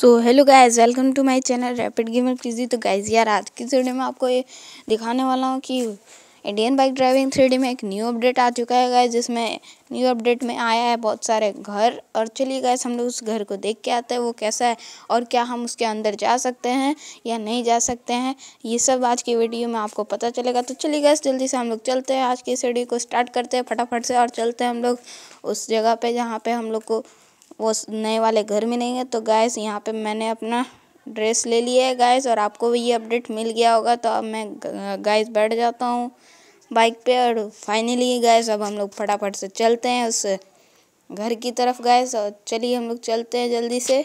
so hello guys welcome to my channel rapid gamer प्लीजी तो guys यार आज की वीडियो में आपको ये दिखाने वाला हूँ कि इंडियन बाइक ड्राइविंग थ्री में एक न्यू अपडेट आ चुका है गाइस जिसमें न्यू अपडेट में आया है बहुत सारे घर और चलिए गाइस हम लोग उस घर को देख के आते हैं वो कैसा है और क्या हम उसके अंदर जा सकते हैं या नहीं जा सकते हैं ये सब आज की वीडियो में आपको पता चलेगा तो चलिए गाइस जल्दी से हम लोग चलते हैं आज की इस वीडियो को स्टार्ट करते हैं फटाफट से और चलते हैं हम लोग उस जगह पर जहाँ पर हम लोग को वो नए वाले घर में नहीं है तो गैस यहाँ पे मैंने अपना ड्रेस ले लिया है गैस और आपको भी ये अपडेट मिल गया होगा तो अब मैं गैस बैठ जाता हूँ बाइक पे और फाइनली गैस अब हम लोग फटाफट से चलते हैं उस घर की तरफ गैस और चलिए हम लोग चलते हैं जल्दी से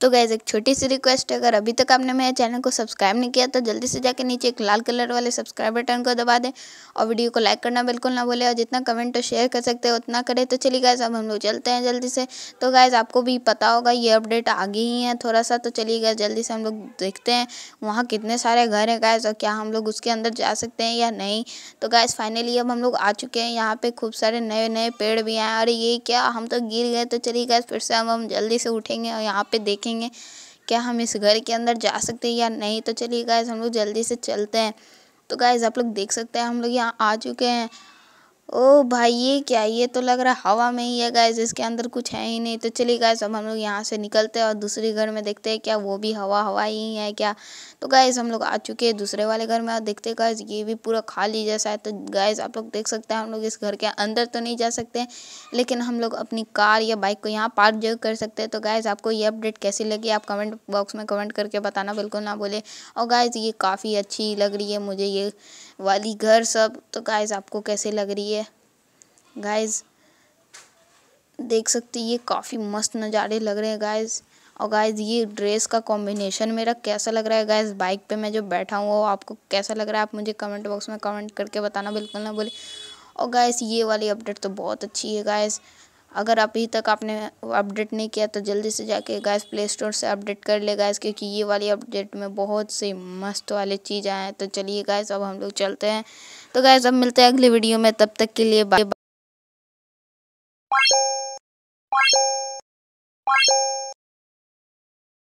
तो गैज़ एक छोटी सी रिक्वेस्ट है अगर अभी तक आपने मेरे चैनल को सब्सक्राइब नहीं किया तो जल्दी से जाके नीचे एक लाल कलर वाले सब्सक्राइब बटन को दबा दें और वीडियो को लाइक करना बिल्कुल ना बोले और जितना कमेंट और शेयर कर सकते हैं उतना करें तो चलिए गैज़ अब हम लोग चलते हैं जल्दी से तो गैज़ आपको भी पता होगा ये अपडेट आगे ही है थोड़ा सा तो चलिए गैस जल्दी से हम लोग देखते हैं वहाँ कितने सारे घर हैं गैस और क्या हम लोग उसके अंदर जा सकते हैं या नहीं तो गैस फाइनली अब हम लोग आ चुके हैं यहाँ पर खूब सारे नए नए पेड़ भी हैं और ये क्या हम तो गिर गए तो चलिए गैस फिर से हम हम जल्दी से उठेंगे और यहाँ पर देखें देखेंगे क्या हम इस घर के अंदर जा सकते हैं या नहीं तो चलिए गाइज हम लोग जल्दी से चलते हैं तो गाइज आप लोग देख सकते हैं हम लोग यहाँ आ चुके हैं ओ भाई ये क्या ये तो लग रहा हवा में ही है गैस इसके अंदर कुछ है ही नहीं तो चलिए गैस अब हम लोग यहाँ से निकलते हैं और दूसरे घर में देखते हैं क्या वो भी हवा हवा ही है क्या तो गैस हम लोग आ चुके हैं दूसरे वाले घर में और देखते हैं गैस ये भी पूरा खाली जैसा है तो गायज आप लोग देख सकते हैं हम लोग इस घर के अंदर तो नहीं जा सकते लेकिन हम लोग अपनी कार या बाइक को यहाँ पार्क जो कर सकते हैं तो गायज आपको ये अपडेट कैसी लगी आप कमेंट बॉक्स में कमेंट करके बताना बिल्कुल ना बोले और गायज ये काफ़ी अच्छी लग रही है मुझे ये वाली घर सब तो गायज आपको कैसे लग रही है गाइस देख सकते ये काफ़ी मस्त नज़ारे लग रहे हैं गाइस और गाइस ये ड्रेस का कॉम्बिनेशन मेरा कैसा लग रहा है गाइस बाइक पे मैं जो बैठा हूँ वो आपको कैसा लग रहा है आप मुझे कमेंट बॉक्स में कमेंट करके बताना बिल्कुल ना बोले और गाइस ये वाली अपडेट तो बहुत अच्छी है गाइस अगर अभी तक आपने अपडेट नहीं किया तो जल्दी से जाके गैस प्ले स्टोर से अपडेट कर ले गैस क्योंकि ये वाली अपडेट में बहुत सी मस्त वाले चीज़ आए हैं तो चलिए गैस अब हम लोग चलते हैं तो गैस अब मिलते हैं अगली वीडियो में तब तक के लिए बाय you